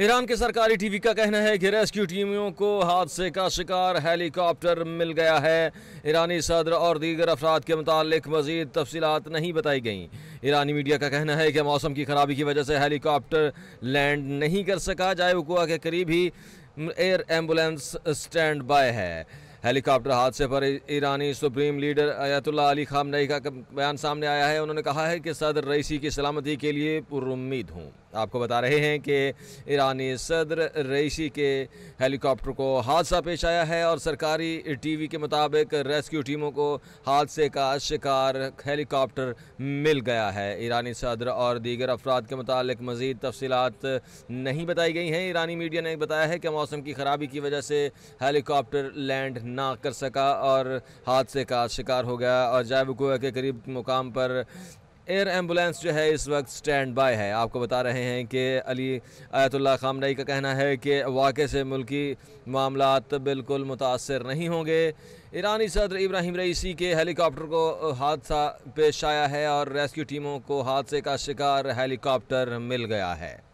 Iran के सरकारी TV का कहना है कि रेस्क्यू टीमों को हादसे का शिकार हेलीकॉप्टर मिल गया है ईरानी सदर और दीगर अफराद के मुतालिक मजीद तफसीत नहीं बताई गई ईरानी मीडिया का कहना है कि मौसम की खराबी की वजह से हेलीकॉप्टर लैंड नहीं कर सका जायकुआ के करीब ही एयर एम्बुलेंस स्टैंड बाय है हेलीकॉप्टर हादसे पर ईरानी supreme leader Ayatollah Ali Khamenei का बयान सामने आया है उन्होंने कहा है कि सदर रईसी की सलामती के लिए पुरुद हूँ आपको बता रहे हैं कि ईरानी सदर रईसी के हेलीकॉप्टर को हादसा पेश आया है और सरकारी टीवी के मुताबिक रेस्क्यू टीमों को हादसे का शिकार हेलीकॉप्टर मिल गया है ईरानी सदर और दीगर अफराद के मुतालिक मज़ीद तफसीत नहीं बताई गई हैं ईरानी मीडिया ने बताया है कि मौसम की ख़राबी की वजह से हेलीकॉप्टर लैंड ना कर सका और हादसे का शिकार हो गया और जैब कुआ के करीब मुकाम पर एयर एम्बुलेंस जो है इस वक्त स्टैंड बाय है आपको बता रहे हैं कि अली आयतुल्ला खामनई का कहना है कि वाक़े से मुल्की मामला बिल्कुल मुतासर नहीं होंगे ईरानी सदर इब्राहिम रईसी के हेलीकॉप्टर को हादसा पेश आया है और रेस्क्यू टीमों को हादसे का शिकार हेलीकॉप्टर मिल गया है